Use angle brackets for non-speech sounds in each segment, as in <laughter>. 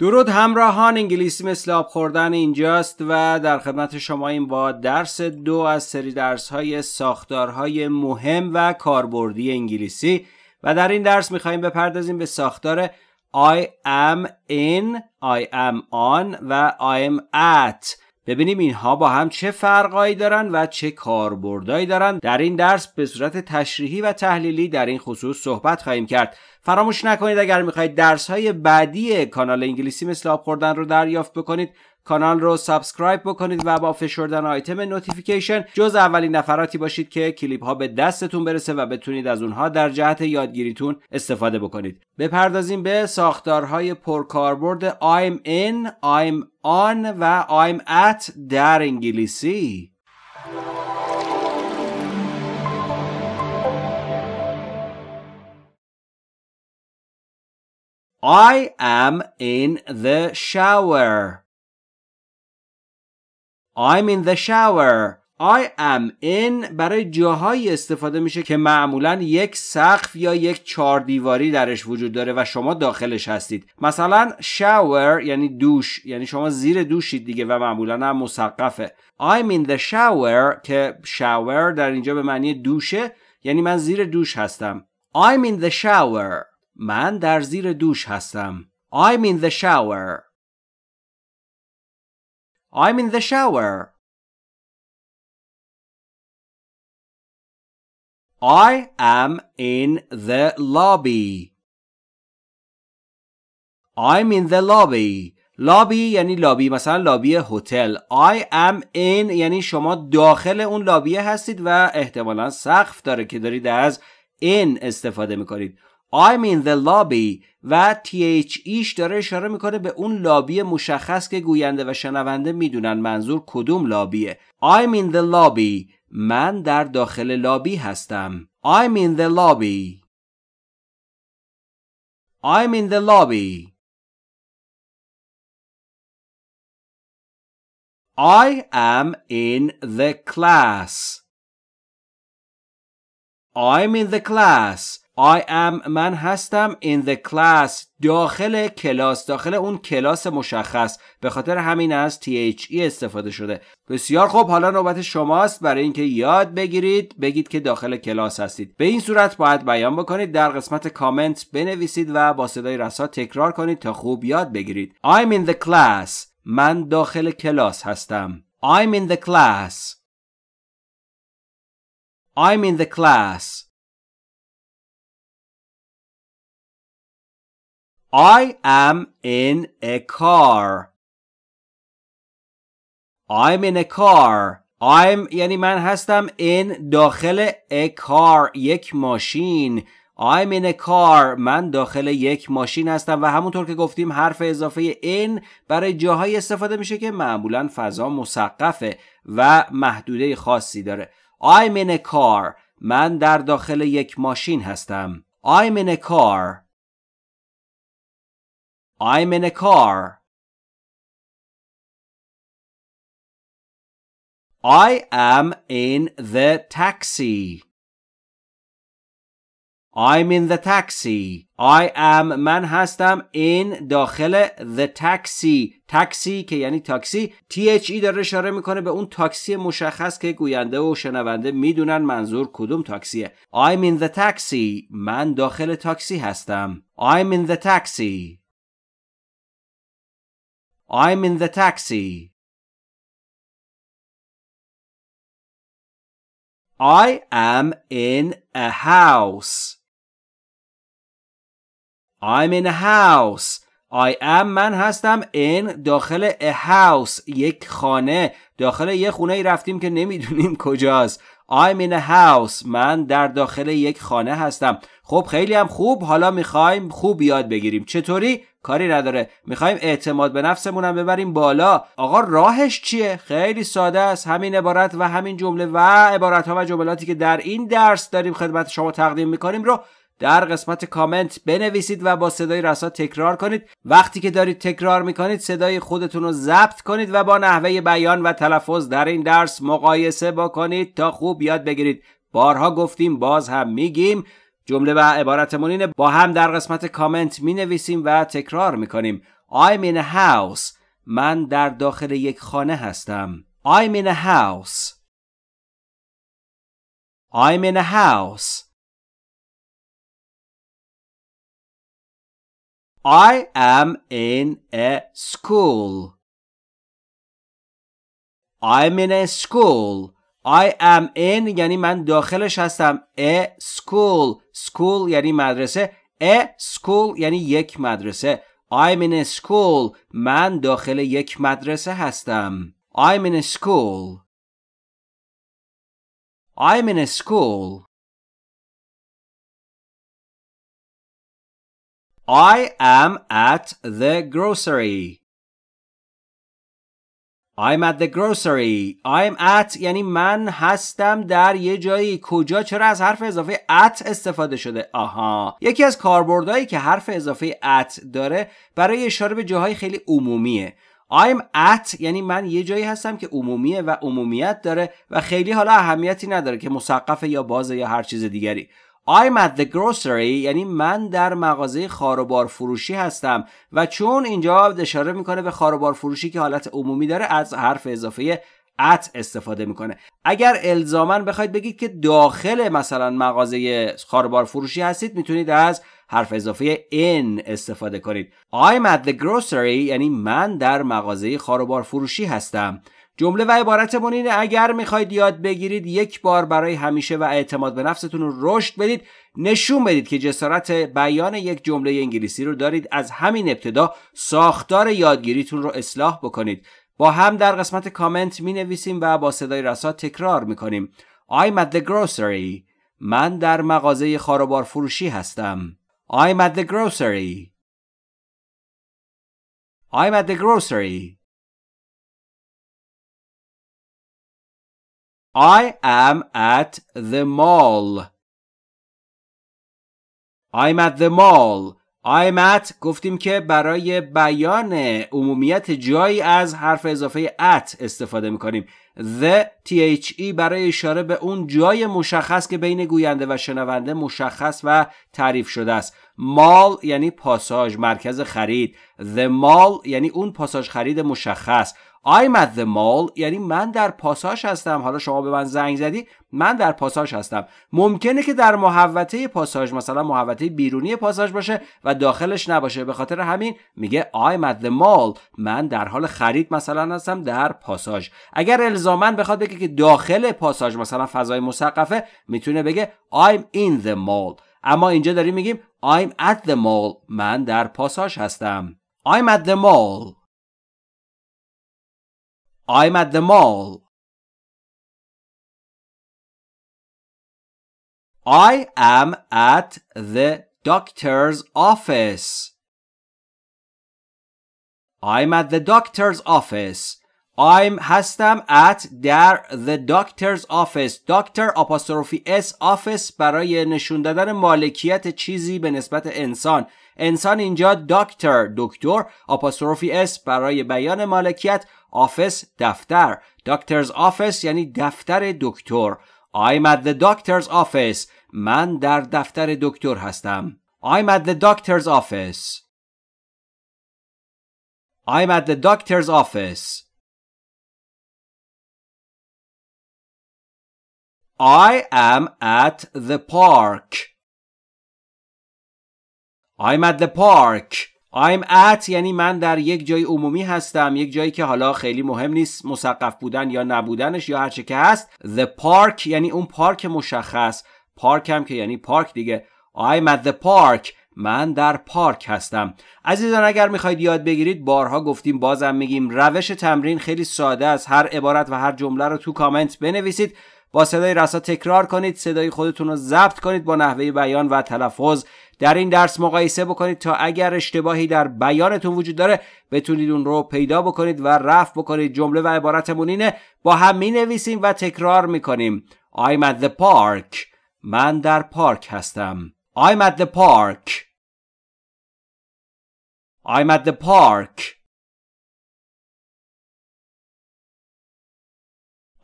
درود همراهان انگلیسی مثل آب خوردن اینجاست و در خدمت شما این با درس دو از سری درس های ساختارهای مهم و کاربردی انگلیسی و در این درس میخواییم بپردازیم به ساختار I am in, I am on و I am at ببینیم اینها با هم چه فرقایی دارن و چه کاربردایی دارن در این درس به صورت تشریحی و تحلیلی در این خصوص صحبت خواهیم کرد فراموش نکنید اگر میخواهید درس های بعدی کانال انگلیسی مثل آب خوردن رو دریافت بکنید کانال رو سابسکرایب بکنید و با فشردن آیتم نوتیفیکیشن جز اولین نفراتی باشید که کلیپ ها به دستتون برسه و بتونید از اونها در جهت یادگیریتون استفاده بکنید بپردازیم به ساختارهای پرکاربرد I'm in, I'm on و I'm at در انگلیسی I am in the shower. I'm in the shower. I am in برای جاهایی استفاده میشه که معمولا یک سقف یا یک چهار دیواری درش وجود داره و شما داخلش هستید مثلا shower یعنی دوش یعنی شما زیر دوشید دیگه و معمولا هم مسقفه I'm in the shower که shower در اینجا به معنی دوشه یعنی من زیر دوش هستم I'm in the shower من در زیر دوش هستم. I'm in the shower. I'm in the shower. I am in the lobby. I'm in the lobby. لابی یعنی لابی مثلا لابی هتل I am in یعنی شما داخل اون لابیه هستید و احتمالا سقف داره که دارید از in استفاده میکنید I'm in the lobby و TH ایش داره اشاره میکنه به اون لابی مشخص که گوینده و شنونده میدونن منظور کدوم لابیه I'm in the lobby من در داخل لابی هستم I'm in the lobby I'm in the lobby I am in the class I'm in the class I am من هستم in the class داخل کلاس داخل اون کلاس مشخص به خاطر همین از THE استفاده شده بسیار خوب حالا نوبت شماست برای اینکه یاد بگیرید بگید که داخل کلاس هستید به این صورت باید بیان بکنید در قسمت کامنت بنویسید و با صدای رسا تکرار کنید تا خوب یاد بگیرید I'm in the class من داخل کلاس هستم I'm in the class I'm in the class I am in a car. I'm in a car. I'm یعنی من هستم in داخل a car یک ماشین. I'm in a car. من داخل یک ماشین هستم و همونطور که گفتیم حرف اضافه in برای جاهایی استفاده میشه که معمولا فضا مسقفه و محدوده خاصی داره. I'm in a car. من در داخل یک ماشین هستم. I'm in a car. I'm in a car. I am in the taxi. I'm in the taxi. I am من هستم in داخل the taxi. تاکسی که یعنی تاکسی THE داره اشاره میکنه به اون تاکسی مشخص که گوینده و شنونده میدونن منظور کدوم تاکسیه. I'm in the taxi. من داخل تاکسی هستم. I'm in the taxi. I'm in the taxi. I am in a house. I'm in a house. I am من هستم in داخل a house یک خانه داخل یه خونه ای رفتیم که نمیدونیم <laughs> کجاست I'm in a house من در داخل یک خانه هستم خب خیلی هم خوب حالا میخوایم خوب یاد بگیریم چطوری کاری نداره میخوایم اعتماد به نفسمون هم ببریم بالا آقا راهش چیه خیلی ساده است همین عبارت و همین جمله و عبارت ها و جملاتی که در این درس داریم خدمت شما تقدیم میکنیم رو در قسمت کامنت بنویسید و با صدای رسا تکرار کنید وقتی که دارید تکرار میکنید صدای خودتون رو ضبط کنید و با نحوه بیان و تلفظ در این درس مقایسه بکنید تا خوب یاد بگیرید بارها گفتیم باز هم میگیم جمله و عبارت اینه با هم در قسمت کامنت می نویسیم و تکرار می کنیم I'm in a house من در داخل یک خانه هستم I'm in a house I'm in a house I am in a school. I'm in a school. I am in یعنی من داخلش هستم. A school school یعنی مدرسه a school یعنی یک مدرسه I'm in a school من داخل یک مدرسه هستم I'm in a school I'm in a school I am at the grocery I'm at the grocery I'm at یعنی من هستم در یه جایی کجا چرا از حرف اضافه at استفاده شده آها یکی از کاربردهایی که حرف اضافه at داره برای اشاره به جاهای خیلی عمومیه I'm at یعنی من یه جایی هستم که عمومیه و عمومیت داره و خیلی حالا اهمیتی نداره که مسقفه یا بازه یا هر چیز دیگری I'm at the grocery یعنی من در مغازه خاروبار فروشی هستم و چون اینجا اشاره میکنه به خاروبار فروشی که حالت عمومی داره از حرف اضافه at استفاده میکنه اگر الزامن بخواید بگید که داخل مثلا مغازه خاروبار فروشی هستید میتونید از حرف اضافه in استفاده کنید I'm at the grocery یعنی من در مغازه خاروبار فروشی هستم جمله و عبارتمون اینه اگر میخواید یاد بگیرید یک بار برای همیشه و اعتماد به نفستون رو رشد بدید نشون بدید که جسارت بیان یک جمله انگلیسی رو دارید از همین ابتدا ساختار یادگیریتون رو اصلاح بکنید با هم در قسمت کامنت می نویسیم و با صدای رسا تکرار میکنیم. کنیم I'm at the grocery من در مغازه خاروبار فروشی هستم I'm at the grocery I'm at the grocery I am at the mall. I'm at the mall. I'm at گفتیم که برای بیان عمومیت جایی از حرف اضافه at استفاده میکنیم. The T-H-E برای اشاره به اون جای مشخص که بین گوینده و شنونده مشخص و تعریف شده است. مال یعنی پاساژ مرکز خرید. The mall یعنی اون پاساژ خرید مشخص. I'm at the mall یعنی من در پاساژ هستم حالا شما به من زنگ زدی من در پاساژ هستم ممکنه که در محوطه پاساژ مثلا محوطه بیرونی پاساژ باشه و داخلش نباشه به خاطر همین میگه I'm at the mall من در حال خرید مثلا هستم در پاساژ اگر الزاما بخواد بگه که داخل پاساژ مثلا فضای مسقفه میتونه بگه I'm in the mall اما اینجا داریم میگیم I'm at the mall من در پاساژ هستم I'm at the mall I'm at the mall. I am at the doctor's office. I'm at the doctor's office. I'm hastam at در the doctor's office doctor apostrophe s office برای نشون دادن مالکیت چیزی به نسبت انسان انسان اینجا doctor دکتر apostrophe s برای بیان مالکیت آفیس دفتر دکترز آفیس یعنی دفتر دکتر I'm at the doctor's office من در دفتر دکتر هستم I'm at the doctor's office I'm at the doctor's office I am at the park. I'm at the park. I'm at یعنی من در یک جای عمومی هستم یک جایی که حالا خیلی مهم نیست مثقف بودن یا نبودنش یا هر چه که هست the park یعنی اون پارک مشخص پارک هم که یعنی پارک دیگه I'm at the park من در پارک هستم عزیزان اگر میخواید یاد بگیرید بارها گفتیم بازم میگیم روش تمرین خیلی ساده است هر عبارت و هر جمله رو تو کامنت بنویسید با صدای رسا تکرار کنید صدای خودتون رو ضبط کنید با نحوه بیان و تلفظ در این درس مقایسه بکنید تا اگر اشتباهی در بیانتون وجود داره بتونید اون رو پیدا بکنید و رفع بکنید جمله و عبارتمون اینه با هم می نویسیم و تکرار میکنیم I'm at the park من در پارک هستم I'm at the park I'm at the park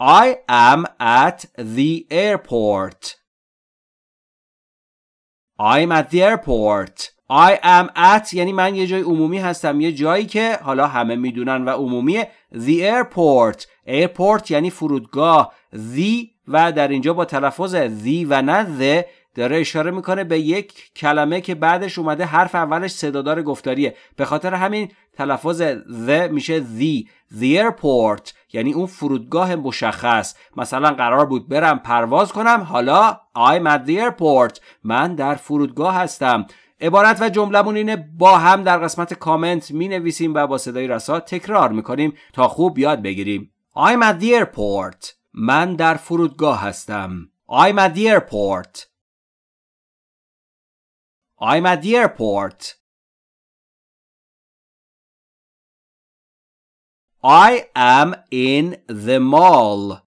I am at the airport I'm at the airport I am at یعنی من یه جای عمومی هستم یه جایی که حالا همه میدونن و عمومیه The airport airport یعنی فرودگاه The و در اینجا با تلفظ The و نه The داره اشاره میکنه به یک کلمه که بعدش اومده حرف اولش صدادار گفتاریه به خاطر همین تلفظ the میشه the the airport یعنی اون فرودگاه مشخص مثلا قرار بود برم پرواز کنم حالا I'm at the airport من در فرودگاه هستم عبارت و جملمون اینه با هم در قسمت کامنت می نویسیم و با صدای رسا تکرار می کنیم تا خوب یاد بگیریم I'm at the airport من در فرودگاه هستم I'm at the airport I'm at the airport. I am in the mall.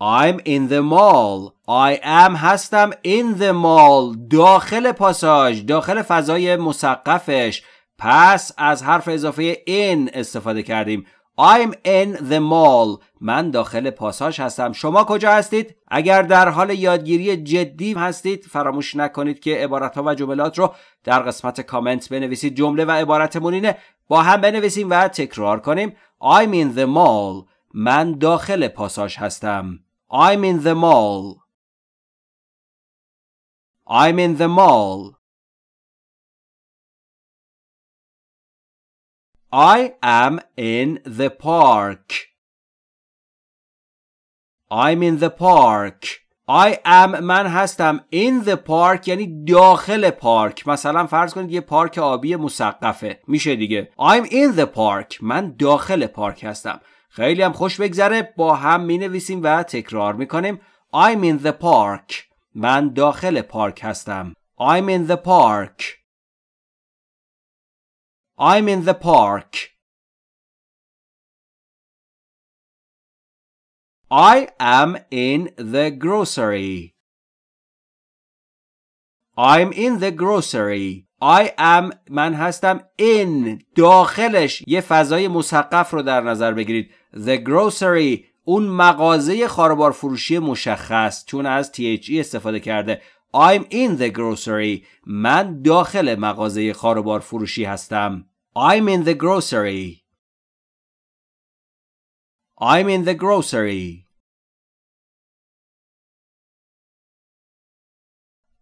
I'm in the mall. I am هستم in the mall. داخل پاساژ، داخل فضای مسقفش. پس از حرف اضافه in استفاده کردیم. I'm in the mall. من داخل پاساش هستم. شما کجا هستید؟ اگر در حال یادگیری جدی هستید فراموش نکنید که عبارت ها و جملات رو در قسمت کامنت بنویسید. جمله و عبارت مونینه با هم بنویسیم و تکرار کنیم. I'm in the mall. من داخل پاساش هستم. I'm in the mall. I'm in the mall. I am in the park. I'm in the park. I am من هستم in the park یعنی داخل پارک مثلا فرض کنید یه پارک آبی مسقفه میشه دیگه I'm in the park من داخل پارک هستم خیلی هم خوش بگذره با هم می نویسیم و تکرار می کنیم I'm in the park من داخل پارک هستم I'm in the park I'm in the park. I am in the grocery. I'm in the grocery. I am من هستم in داخلش یه فضای مسقف رو در نظر بگیرید. The grocery اون مغازه خاربار فروشی مشخص چون از THE استفاده کرده I'm in the grocery. من داخل مغازه خاروبار فروشی هستم. I'm in the grocery. I'm in the grocery.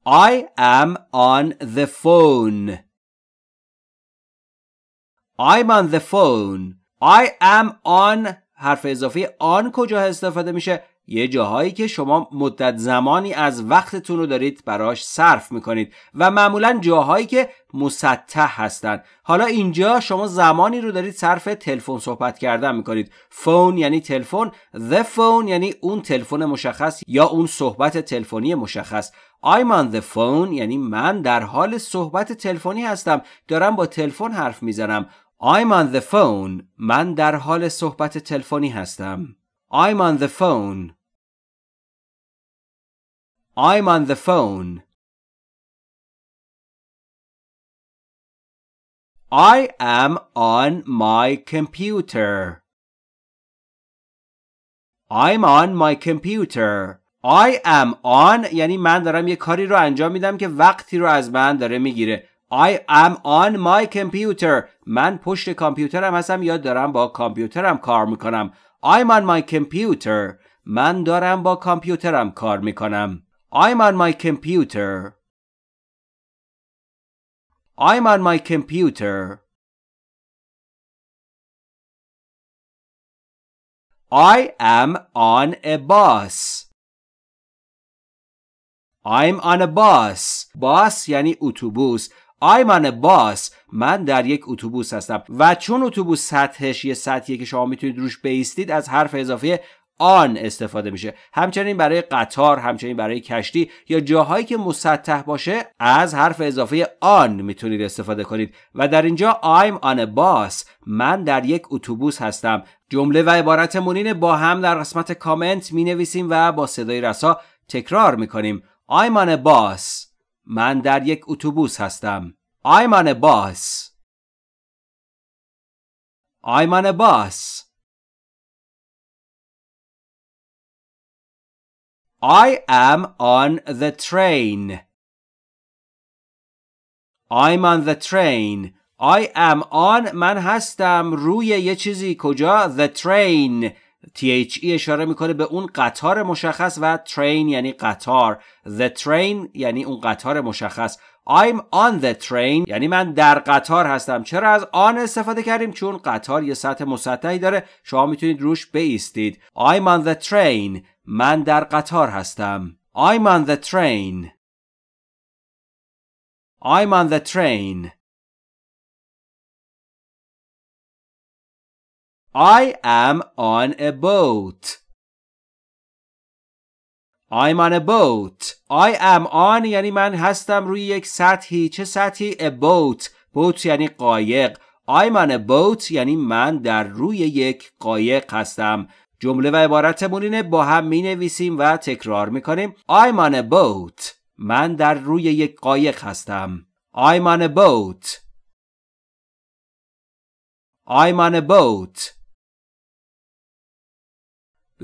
I am on the phone. I'm on the phone. I am on حرف اضافی on کجا استفاده میشه یه جاهایی که شما مدت زمانی از وقتتون رو دارید براش صرف میکنید و معمولا جاهایی که مسطح هستند حالا اینجا شما زمانی رو دارید صرف تلفن صحبت کردن میکنید فون یعنی تلفن the phone یعنی اون تلفن مشخص یا اون صحبت تلفنی مشخص I'm on the phone یعنی من در حال صحبت تلفنی هستم دارم با تلفن حرف میزنم I'm on the phone من در حال صحبت تلفنی هستم I'm on the phone. I'm on the phone. I am on my computer. I'm on my computer. I am on یعنی من دارم یه کاری رو انجام میدم که وقتی رو از من داره میگیره. I am on my computer. من پشت کامپیوترم هستم یا دارم با کامپیوترم کار میکنم. I'm on my computer. من دارم با کامپیوترم کار می I'm on my computer. I'm on my computer. I am on a bus. I'm on a bus. Bus یعنی اتوبوس. a باس من در یک اتوبوس هستم و چون اتوبوس سطحش یه سطحیه که شما میتونید روش بیستید از حرف اضافه آن استفاده میشه همچنین برای قطار همچنین برای کشتی یا جاهایی که مسطح باشه از حرف اضافه آن میتونید استفاده کنید و در اینجا I'm on a bus من در یک اتوبوس هستم جمله و عبارت مونین با هم در قسمت کامنت مینویسیم و با صدای رسا تکرار میکنیم I'm on a bus من در یک اتوبوس هستم. I'm on a bus. I'm on a bus. I am on the train. I'm on the train. I am on من هستم روی یه چیزی کجا the train THE اشاره میکنه به اون قطار مشخص و train یعنی قطار The train یعنی اون قطار مشخص I'm on the train یعنی من در قطار هستم چرا از آن استفاده کردیم چون قطار یه سطح مسطحی داره شما میتونید روش بیستید I'm on the train من در قطار هستم I'm on the train I'm on the train I am on a boat. I'm on a boat. I am on یعنی من هستم روی یک سطحی. چه سطحی؟ A boat. boat یعنی قایق. I'm on a boat یعنی من در روی یک قایق هستم. جمله و عبارت اینه با هم می نویسیم و تکرار می کنیم. I'm on a boat. من در روی یک قایق هستم. I'm on a boat. I'm on a boat.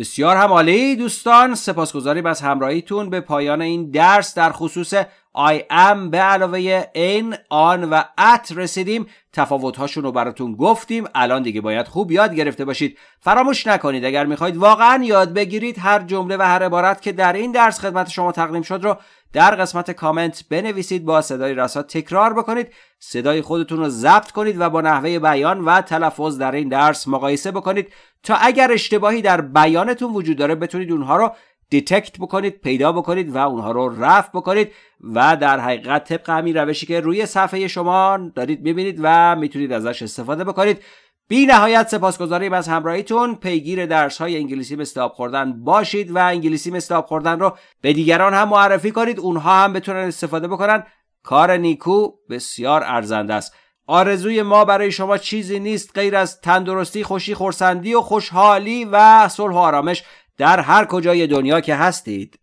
بسیار هم عالی دوستان سپاسگزاریم از همراهیتون به پایان این درس در خصوص I am به علاوه این آن و ات رسیدیم تفاوت رو براتون گفتیم الان دیگه باید خوب یاد گرفته باشید فراموش نکنید اگر میخواید واقعا یاد بگیرید هر جمله و هر عبارت که در این درس خدمت شما تقدیم شد رو در قسمت کامنت بنویسید با صدای رسا تکرار بکنید صدای خودتون رو ضبط کنید و با نحوه بیان و تلفظ در این درس مقایسه بکنید تا اگر اشتباهی در بیانتون وجود داره بتونید اونها رو دیتکت بکنید پیدا بکنید و اونها رو رفع بکنید و در حقیقت طبق همین روشی که روی صفحه شما دارید میبینید و میتونید ازش استفاده بکنید بی نهایت سپاسگزاریم از همراهیتون پیگیر درس های انگلیسی مثل خوردن باشید و انگلیسی مثل خوردن رو به دیگران هم معرفی کنید اونها هم بتونن استفاده بکنن کار نیکو بسیار ارزنده است آرزوی ما برای شما چیزی نیست غیر از تندرستی، خوشی، خورسندی و خوشحالی و صلح و آرامش در هر کجای دنیا که هستید.